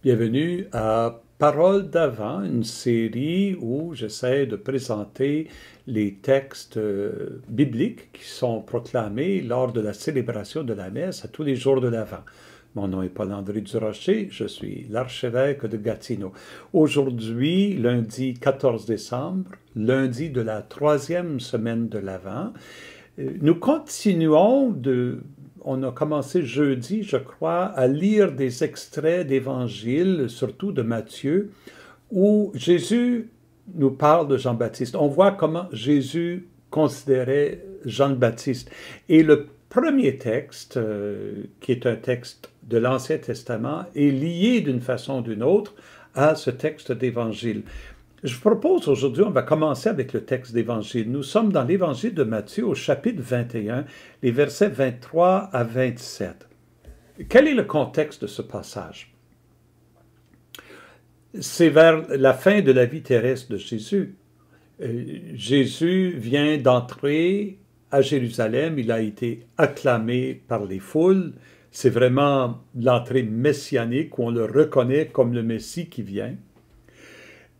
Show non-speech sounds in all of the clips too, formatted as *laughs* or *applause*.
Bienvenue à Parole d'avant, une série où j'essaie de présenter les textes euh, bibliques qui sont proclamés lors de la célébration de la messe à tous les jours de l'Avent. Mon nom est Paul-André Durocher, je suis l'archevêque de Gatineau. Aujourd'hui, lundi 14 décembre, lundi de la troisième semaine de l'Avent, euh, nous continuons de on a commencé jeudi, je crois, à lire des extraits d'évangiles, surtout de Matthieu, où Jésus nous parle de Jean-Baptiste. On voit comment Jésus considérait Jean-Baptiste. Et le premier texte, euh, qui est un texte de l'Ancien Testament, est lié d'une façon ou d'une autre à ce texte d'évangile. Je vous propose aujourd'hui, on va commencer avec le texte d'Évangile. Nous sommes dans l'Évangile de Matthieu au chapitre 21, les versets 23 à 27. Quel est le contexte de ce passage? C'est vers la fin de la vie terrestre de Jésus. Euh, Jésus vient d'entrer à Jérusalem, il a été acclamé par les foules. C'est vraiment l'entrée messianique où on le reconnaît comme le Messie qui vient.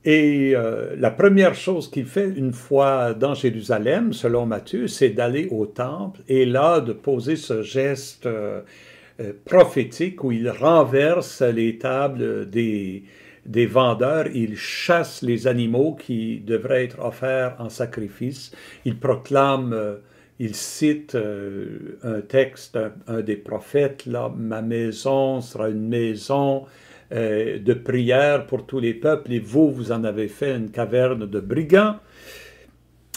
Et euh, la première chose qu'il fait une fois dans Jérusalem, selon Matthieu, c'est d'aller au temple et là de poser ce geste euh, euh, prophétique où il renverse les tables des, des vendeurs, il chasse les animaux qui devraient être offerts en sacrifice, il proclame il cite un texte, un, un, des prophètes, là, ma maison sera une maison euh, de prière pour tous les peuples, et vous, vous en avez fait une caverne de brigands.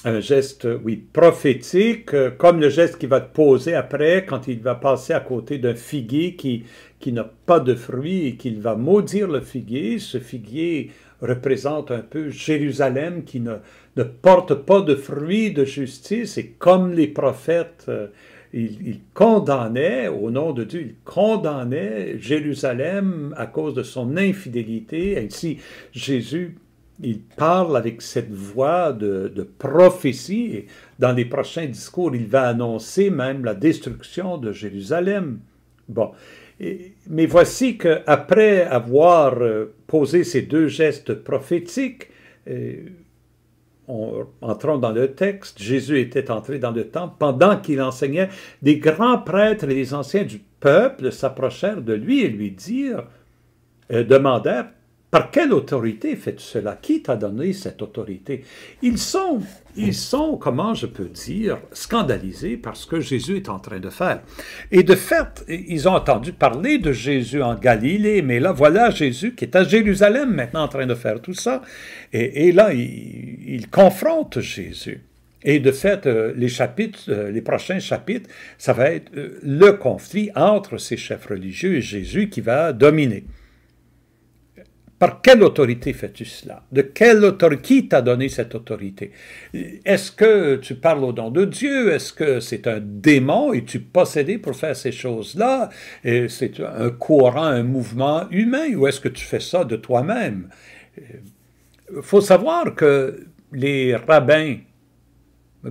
Un geste, oui, prophétique, euh, comme le geste qui va te poser après quand il va passer à côté d'un figuier qui, qui n'a pas de fruits et qu'il va maudire le figuier. Ce figuier représente un peu Jérusalem qui ne, ne porte pas de fruits de justice et comme les prophètes... Euh, il, condamnait, au nom de Dieu, il condamnait Jérusalem à cause de son infidélité. Ainsi, Jésus, il parle avec cette voix de, prophétie. dans les prochains discours, il va annoncer même la destruction de Jérusalem. Bon. mais voici qu'après avoir euh, posé ces deux gestes prophétiques, euh, entrons dans le texte, Jésus était entré dans le temple pendant qu'il enseignait. Des grands prêtres et les anciens du peuple s'approchèrent de lui et lui dirent, euh, demandèrent, par quelle autorité fais-tu cela Qui t'a donné cette autorité Ils sont, ils sont, comment je peux dire, scandalisés par ce que Jésus est en train de faire. Et de fait, ils ont entendu parler de Jésus en Galilée, mais là, voilà Jésus qui est à Jérusalem maintenant en train de faire tout ça. Et, là, ils confrontent Jésus. Et de fait, euh, les chapitres, euh, les prochains chapitres, ça va être euh, le conflit entre ces chefs religieux et Jésus qui va dominer. Par quelle autorité fais-tu cela De quelle autorité Qui t'a donné cette autorité Est-ce que tu parles au nom de Dieu Est-ce que c'est un démon et tu possédé pour faire ces choses-là C'est un courant, un mouvement humain Ou est-ce que tu fais ça de toi-même Il euh, faut savoir que les rabbins,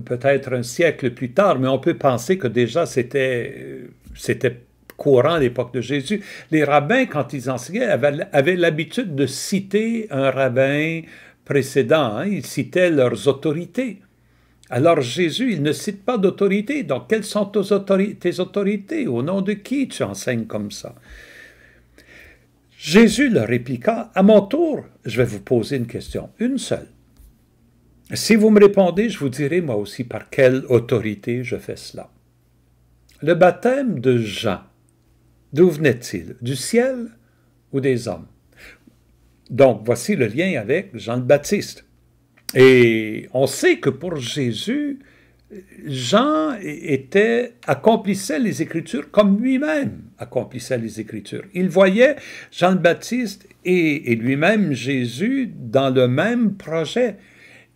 peut-être un siècle plus tard, mais on peut penser que déjà c'était euh, courant à l'époque de Jésus. Les rabbins, quand ils enseignaient, avaient, l'habitude de citer un rabbin précédent. Hein. ils citaient leurs autorités. Alors Jésus, il ne cite pas d'autorité. Donc, quelles sont tes autorités, tes autorités Au nom de qui tu enseignes comme ça Jésus leur répliqua, à mon tour, je vais vous poser une question, une seule. Si vous me répondez, je vous dirai moi aussi par quelle autorité je fais cela. Le baptême de Jean D'où venait-il Du ciel ou des hommes Donc voici le lien avec Jean le Baptiste. Et on sait que pour Jésus, Jean était, accomplissait les Écritures comme lui-même accomplissait les Écritures. Il voyait Jean le Baptiste et lui-même Jésus dans le même projet,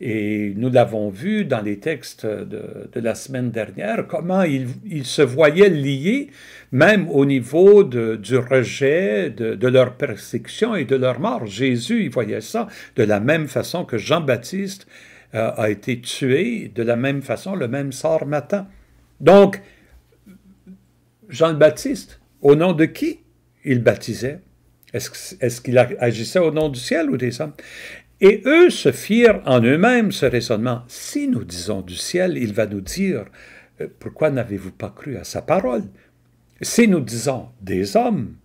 et nous l'avons vu dans les textes de, la semaine dernière, comment ils se voyaient liés, même au niveau du rejet, de, leur persécution et de leur mort. Jésus, il voyait ça de la même façon que Jean-Baptiste euh, a été tué, de la même façon, le même sort matin Donc, Jean-Baptiste, au nom de qui il baptisait? est-ce qu'il agissait au nom du ciel ou des hommes? Et eux se firent en eux-mêmes ce raisonnement. Si nous disons du ciel, il va nous dire, euh, pourquoi n'avez-vous pas cru à sa parole Si nous disons des hommes,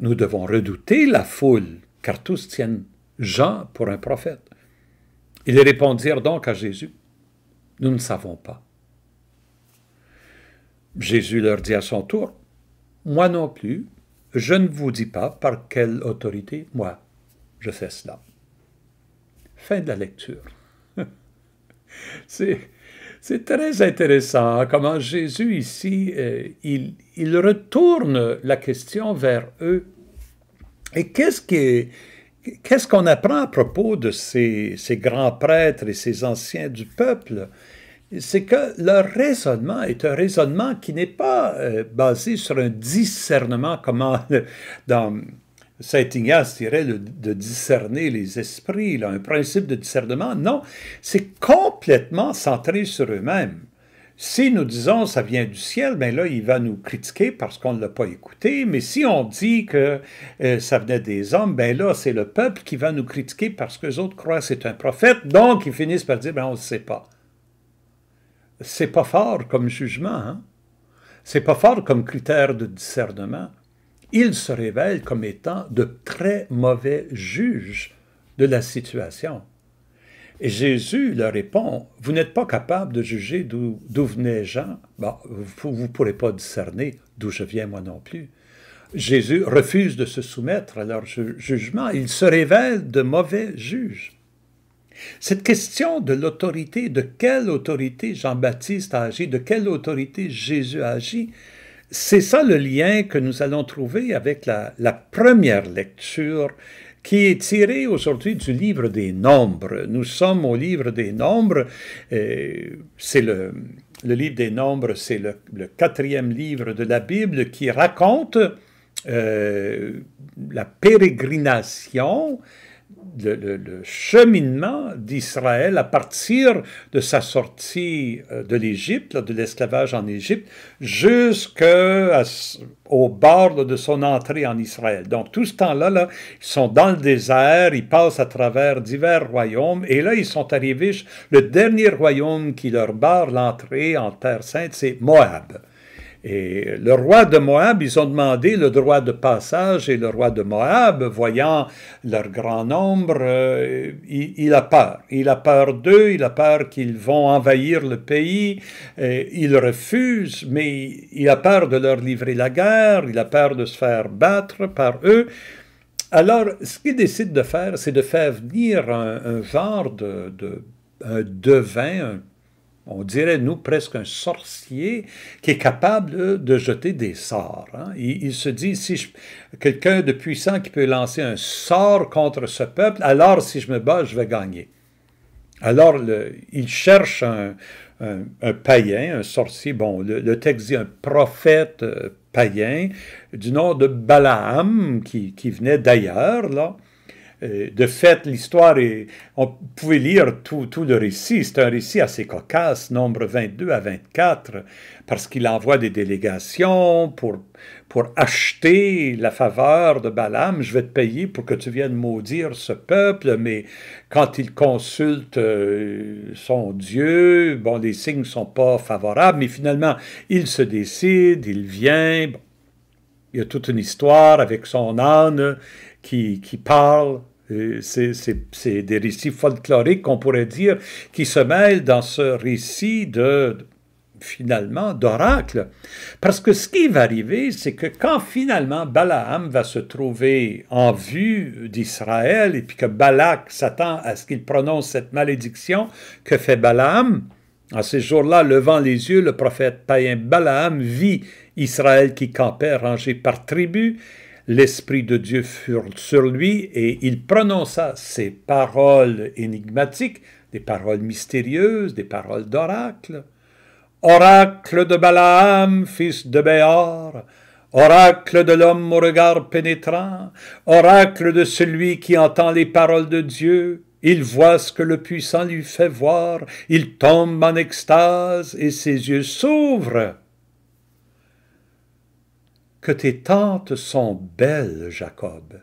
nous devons redouter la foule, car tous tiennent Jean pour un prophète. Ils répondirent donc à Jésus, Nous ne savons pas. Jésus leur dit à son tour, Moi non plus, je ne vous dis pas par quelle autorité, moi, je fais cela fin de la lecture. *laughs* C'est, très intéressant hein, comment Jésus ici, euh, il, retourne la question vers eux. Et qu'est-ce, qu'on apprend à propos de ces, grands prêtres et ces anciens du peuple C'est que leur raisonnement est un raisonnement qui n'est pas euh, basé sur un discernement, comme *laughs* dans Saint Ignace dirait de discerner les esprits, là, un principe de discernement. Non, c'est complètement centré sur eux-mêmes. Si nous disons ça vient du ciel, ben là, il va nous critiquer parce qu'on ne l'a pas écouté. Mais si on dit que euh, ça venait des hommes, ben là, c'est le peuple qui va nous critiquer parce que les autres croient que c'est un prophète. Donc, ils finissent par dire, ben on ne sait pas. C'est pas fort comme jugement, hein? C'est pas fort comme critère de discernement ils se révèlent comme étant de très mauvais juges de la situation. Et Jésus leur répond, vous n'êtes pas capable de juger d'où venait Jean, vous ne pourrez pas discerner d'où je viens moi non plus. Jésus refuse de se soumettre à leur jugement, il se révèle de mauvais juges. Cette question de l'autorité, de quelle autorité Jean-Baptiste a agi, de quelle autorité Jésus a agi, c'est ça le lien que nous allons trouver avec la, première lecture qui est tirée aujourd'hui du livre des nombres. Nous sommes au livre des nombres, euh, c'est le, livre des nombres, c'est le, quatrième livre de la Bible qui raconte euh, la pérégrination le, cheminement d'Israël à partir de sa sortie euh, de l'Égypte, de l'esclavage en Égypte, jusqu'au bord de son entrée en Israël. Donc tout ce temps là, ils sont dans le désert, ils passent à travers divers royaumes, et là ils sont arrivés, le dernier royaume qui leur barre l'entrée en Terre sainte, c'est Moab. Et le roi de Moab, ils ont demandé le droit de passage et le roi de Moab, voyant leur grand nombre, euh, il, a peur. Il a peur d'eux, il a peur qu'ils vont envahir le pays. il refuse, mais il a peur de leur livrer la guerre, il a peur de se faire battre par eux. Alors, ce qu'il décide de faire, c'est de faire venir un, genre de, un devin, on dirait nous presque un sorcier qui est capable de jeter des sorts. Hein. Il, se dit, si quelqu'un de puissant qui peut lancer un sort contre ce peuple, alors si je me bats, je vais gagner. Alors, il cherche un, païen, un sorcier, bon, le, texte dit un prophète euh, païen du nom de Balaam, qui, qui venait d'ailleurs, là, euh, de fait, l'histoire est. On pouvait lire tout, le récit. C'est un récit assez cocasse, nombre 22 à 24, parce qu'il envoie des délégations pour, pour acheter la faveur de Balaam. Je vais te payer pour que tu viennes maudire ce peuple. Mais quand il consulte euh, son Dieu, bon, les signes ne sont pas favorables. Mais finalement, il se décide, il vient. il y a toute une histoire avec son âne qui parle euh, c'est des récits folkloriques qu'on pourrait dire qui se mêlent dans ce récit de, finalement d'oracle. Parce que ce qui va arriver, c'est que quand finalement Balaam va se trouver en vue d'Israël et puis que Balak s'attend à ce qu'il prononce cette malédiction, que fait Balaam À ces jours-là, levant les yeux, le prophète païen Balaam vit Israël qui campait rangé par tribus, l'Esprit de Dieu fut sur lui et il prononça ces paroles énigmatiques, des paroles mystérieuses, des paroles d'oracle. Oracle de Balaam, fils de Béor, oracle de l'homme au regard pénétrant, oracle de celui qui entend les paroles de Dieu, il voit ce que le puissant lui fait voir, il tombe en extase et ses yeux s'ouvrent que tes tentes sont belles, Jacob,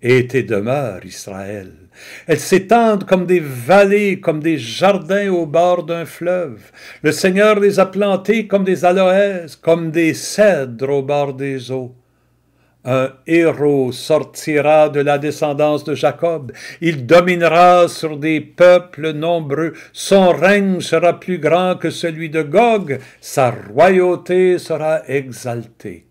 et tes demeures, Israël. Elles s'étendent comme des vallées, comme des jardins au bord d'un fleuve. Le Seigneur les a plantées comme des aloès, comme des cèdres au bord des eaux. Un héros sortira de la descendance de Jacob. Il dominera sur des peuples nombreux. Son règne sera plus grand que celui de Gog. Sa royauté sera exaltée.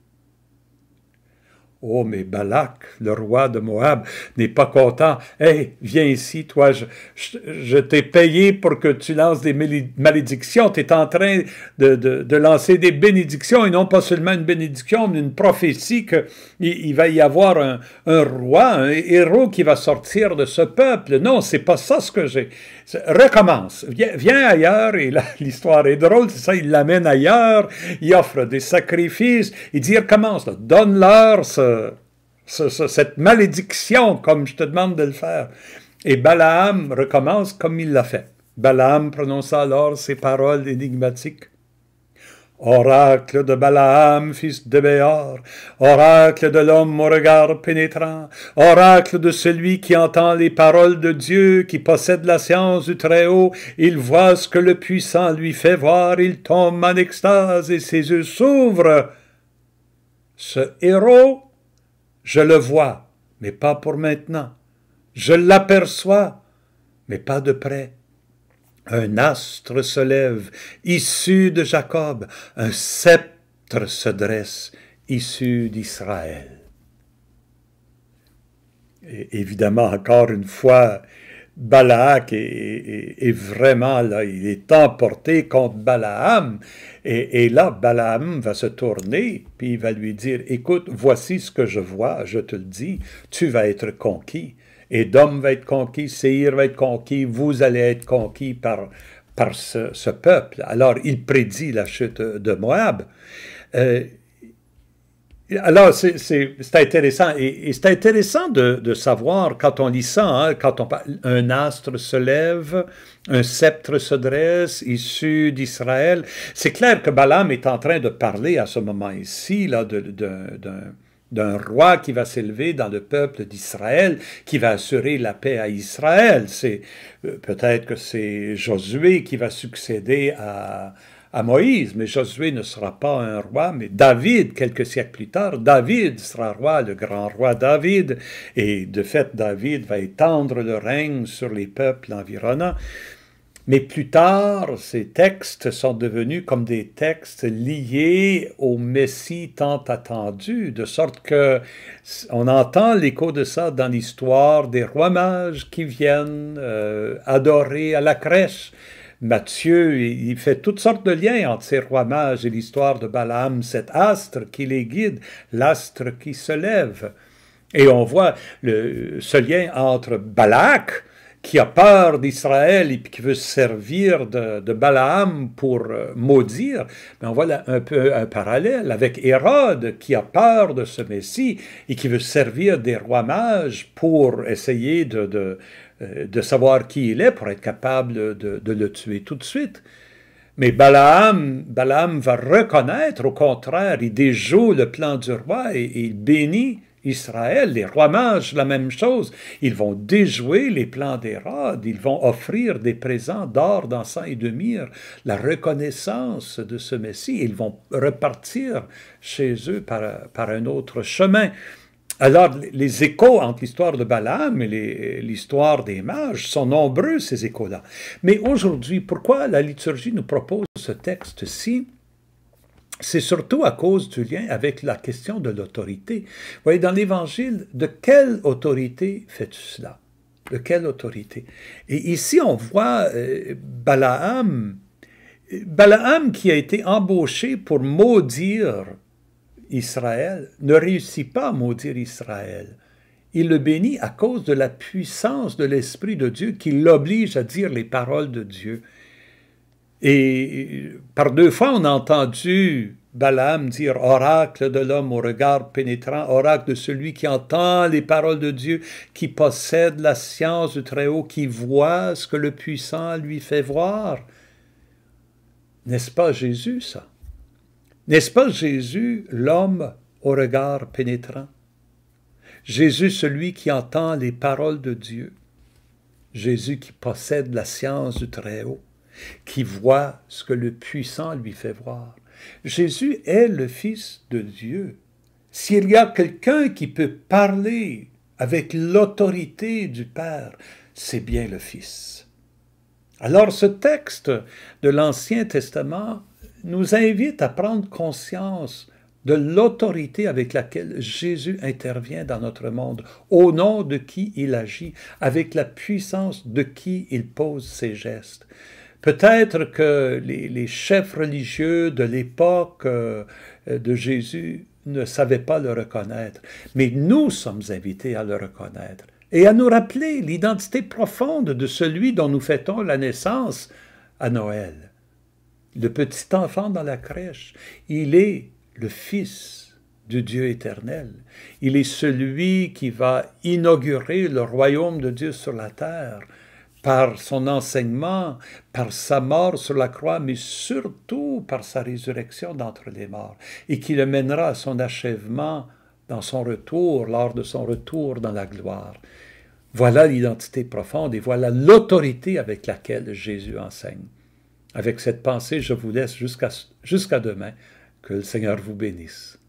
Oh, mais Balak, le roi de Moab, n'est pas content. Hé, viens ici, toi, je, t'ai payé pour que tu lances des malédictions. Tu es en train de, lancer des bénédictions, et non pas seulement une bénédiction, mais une prophétie qu'il il va y avoir un, roi, un héros qui va sortir de ce peuple. Non, c'est pas ça ce que j'ai. Recommence. Viens, ailleurs, et *laughs* l'histoire est drôle, c'est ça, il l'amène ailleurs, il offre des sacrifices, il dit, recommence, donne-leur cette malédiction comme je te demande de le faire. Et Balaam recommence comme il l'a fait. Balaam prononça alors ces paroles énigmatiques. Oracle de Balaam, fils de Béor, oracle de l'homme au regard pénétrant, oracle de celui qui entend les paroles de Dieu, qui possède la science du Très-Haut, il voit ce que le puissant lui fait voir, il tombe en extase et ses yeux s'ouvrent. Ce héros je le vois, mais pas pour maintenant. Je l'aperçois, mais pas de près. Un astre se lève, issu de Jacob, un sceptre se dresse, issu d'Israël. évidemment, encore une fois, Balak est, vraiment là, il est emporté contre Balaam. Et, là, Balaam va se tourner, puis il va lui dire, écoute, voici ce que je vois, je te le dis, tu vas être conquis. Edom va être conquis, Seir va être conquis, vous allez être conquis par, par ce, peuple. Alors, il prédit la chute de Moab. Euh, alors, c'est intéressant. Et, c'est intéressant de, de, savoir, quand on lit ça, hein, quand on parle un astre se lève, un sceptre se dresse, issu d'Israël. C'est clair que Balaam est en train de parler à ce moment ici là d'un roi qui va s'élever dans le peuple d'Israël, qui va assurer la paix à Israël. C'est euh, Peut-être que c'est Josué qui va succéder à, à Moïse, mais Josué ne sera pas un roi, mais David, quelques siècles plus tard, David sera roi, le grand roi David, et de fait David va étendre le règne sur les peuples environnants. Mais plus tard, ces textes sont devenus comme des textes liés au Messie tant attendu, de sorte que on entend l'écho de ça dans l'histoire des rois mages qui viennent euh, adorer à la crèche Matthieu, il fait toutes sortes de liens entre ces rois mages et l'histoire de Balaam, cet astre qui les guide, l'astre qui se lève. Et on voit le, ce lien entre Balak, qui a peur d'Israël et qui veut servir de, Balaam pour euh, maudire, mais on voit un peu un parallèle avec Hérode qui a peur de ce Messie et qui veut servir des rois mages pour essayer de, euh, de savoir qui il est pour être capable de, le tuer tout de suite. Mais Balaam, Balaam va reconnaître, au contraire, il déjoue le plan du roi et, il bénit Israël. Les rois mages, la même chose. Ils vont déjouer les plans d'Hérode, ils vont offrir des présents d'or, d'encens et de myrrhe, la reconnaissance de ce Messie. Ils vont repartir chez eux par un autre chemin. Alors, les échos entre l'histoire de Balaam et l'histoire des mages sont nombreux, ces échos-là. Mais aujourd'hui, pourquoi la liturgie nous propose ce texte-ci c'est surtout à cause du lien avec la question de l'autorité. Vous voyez, dans l'Évangile, de quelle autorité fais-tu cela De quelle autorité Et ici, on voit euh, Balaam, euh, Balaam qui a été embauché pour maudire Israël, ne réussit pas à maudire Israël. Il le bénit à cause de la puissance de l'Esprit de Dieu qui l'oblige à dire les paroles de Dieu. Et euh, par deux fois, on a entendu Balaam dire oracle de l'homme au regard pénétrant, oracle de celui qui entend les paroles de Dieu, qui possède la science du Très-Haut, qui voit ce que le puissant lui fait voir. N'est-ce pas Jésus, ça? N'est-ce pas Jésus l'homme au regard pénétrant Jésus celui qui entend les paroles de Dieu Jésus qui possède la science du Très-Haut, qui voit ce que le puissant lui fait voir. Jésus est le Fils de Dieu. S'il y a quelqu'un qui peut parler avec l'autorité du Père, c'est bien le Fils. Alors ce texte de l'Ancien Testament nous invite à prendre conscience de l'autorité avec laquelle Jésus intervient dans notre monde, au nom de qui il agit, avec la puissance de qui il pose ses gestes. Peut-être que les, chefs religieux de l'époque euh, de Jésus ne savaient pas le reconnaître, mais nous sommes invités à le reconnaître et à nous rappeler l'identité profonde de celui dont nous fêtons la naissance à Noël le petit enfant dans la crèche, il est le Fils du Dieu éternel. Il est celui qui va inaugurer le royaume de Dieu sur la terre par son enseignement, par sa mort sur la croix, mais surtout par sa résurrection d'entre les morts, et qui le mènera à son achèvement dans son retour, lors de son retour dans la gloire. Voilà l'identité profonde et voilà l'autorité avec laquelle Jésus enseigne. Avec cette pensée, je vous laisse jusqu'à demain. Que le Seigneur vous bénisse.